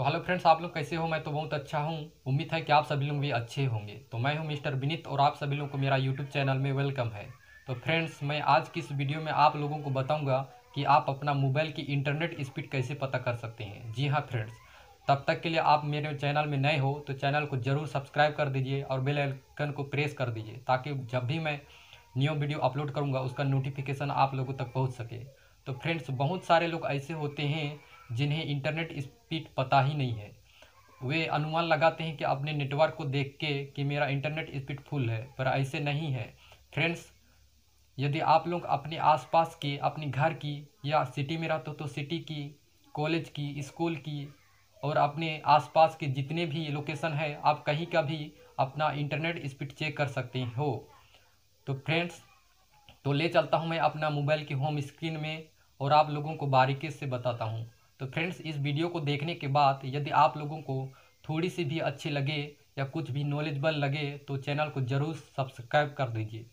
तो hello friends आप लोग कैसे हो मैं तो बहुत अच्छा हूँ उम्मीद है कि आप सभी लोग भी अच्छे होंगे तो मैं हूँ मिस्टर विनीत और आप सभी लोगों को मेरा यूट्यूब चैनल में वेलकम है तो फ्रेंड्स मैं आज की इस वीडियो में आप लोगों को बताऊँगा कि आप अपना मोबाइल की इंटरनेट स्पीड कैसे पता कर सकते हैं जी हाँ फ्रेंड्स तब तक के लिए आप मेरे चैनल में नए हो तो चैनल को ज़रूर सब्सक्राइब कर दीजिए और बेल आइकन को प्रेस कर दीजिए ताकि जब भी मैं न्यू वीडियो अपलोड करूँगा उसका नोटिफिकेशन आप लोगों तक पहुँच सके तो फ्रेंड्स बहुत सारे लोग ऐसे होते हैं जिन्हें इंटरनेट स्पीड पता ही नहीं है वे अनुमान लगाते हैं कि अपने नेटवर्क को देख के कि मेरा इंटरनेट स्पीड फुल है पर ऐसे नहीं है फ्रेंड्स यदि आप लोग अपने आसपास के अपने घर की या सिटी में रहते हो तो सिटी की कॉलेज की स्कूल की और अपने आसपास के जितने भी लोकेशन है आप कहीं का भी अपना इंटरनेट स्पीड चेक कर सकते हो तो फ्रेंड्स तो ले चलता हूँ मैं अपना मोबाइल की होम स्क्रीन में और आप लोगों को बारीकी से बताता हूँ तो फ्रेंड्स इस वीडियो को देखने के बाद यदि आप लोगों को थोड़ी सी भी अच्छी लगे या कुछ भी नॉलेजबल लगे तो चैनल को ज़रूर सब्सक्राइब कर दीजिए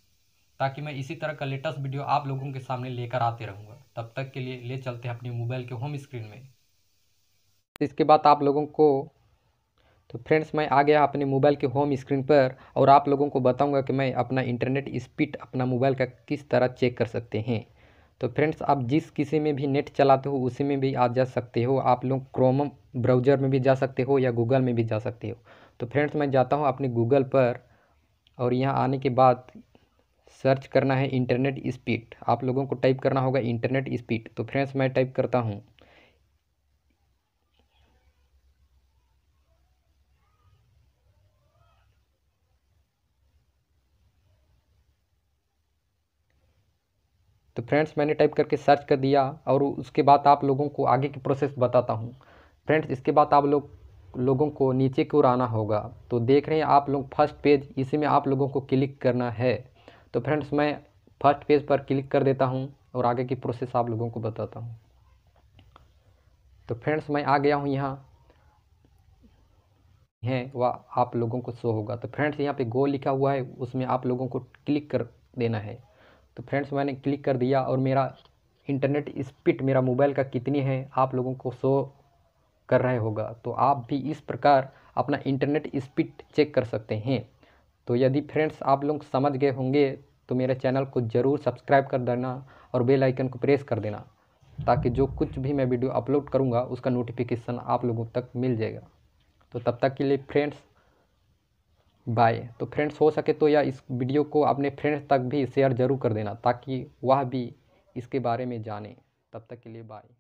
ताकि मैं इसी तरह का लेटेस्ट वीडियो आप लोगों के सामने लेकर आते रहूँगा तब तक के लिए ले चलते हैं अपने मोबाइल के होम स्क्रीन में इसके बाद आप लोगों को तो फ्रेंड्स मैं आ गया अपने मोबाइल के होम स्क्रीन पर और आप लोगों को बताऊंगा कि मैं अपना इंटरनेट स्पीड अपना मोबाइल का किस तरह चेक कर सकते हैं तो फ्रेंड्स आप जिस किसी में भी नेट चलाते हो उसी में भी आप जा सकते हो आप लोग क्रोम ब्राउज़र में भी जा सकते हो या गूगल में भी जा सकते हो तो फ्रेंड्स मैं जाता हूँ अपने गूगल पर और यहाँ आने के बाद सर्च करना है इंटरनेट स्पीड आप लोगों को टाइप करना होगा इंटरनेट स्पीड तो फ्रेंड्स मैं टाइप करता हूँ तो फ्रेंड्स मैंने टाइप करके सर्च कर दिया और उसके बाद आप लोगों को आगे की प्रोसेस बताता हूँ फ्रेंड्स इसके बाद आप लोग लोगों को नीचे की ओर आना होगा तो देख रहे हैं आप लोग फर्स्ट पेज इसी में आप लोगों को क्लिक करना है तो फ्रेंड्स मैं फर्स्ट पेज पर क्लिक कर देता हूँ और आगे की प्रोसेस आप लोगों को बताता हूँ तो फ्रेंड्स मैं आ गया हूँ यहाँ है वह आप लोगों को शो होगा तो फ्रेंड्स यहाँ पे गो लिखा हुआ है उसमें आप लोगों को क्लिक कर देना है तो फ्रेंड्स मैंने क्लिक कर दिया और मेरा इंटरनेट स्पीड मेरा मोबाइल का कितनी है आप लोगों को शो कर रहे होगा तो आप भी इस प्रकार अपना इंटरनेट स्पीड चेक कर सकते हैं तो यदि फ्रेंड्स आप लोग समझ गए होंगे तो मेरे चैनल को ज़रूर सब्सक्राइब कर देना और बेल आइकन को प्रेस कर देना ताकि जो कुछ भी मैं वीडियो अपलोड करूँगा उसका नोटिफिकेशन आप लोगों तक मिल जाएगा तो तब तक के लिए फ्रेंड्स बाय तो फ्रेंड्स हो सके तो या इस वीडियो को अपने फ्रेंड्स तक भी शेयर ज़रूर कर देना ताकि वह भी इसके बारे में जाने तब तक के लिए बाय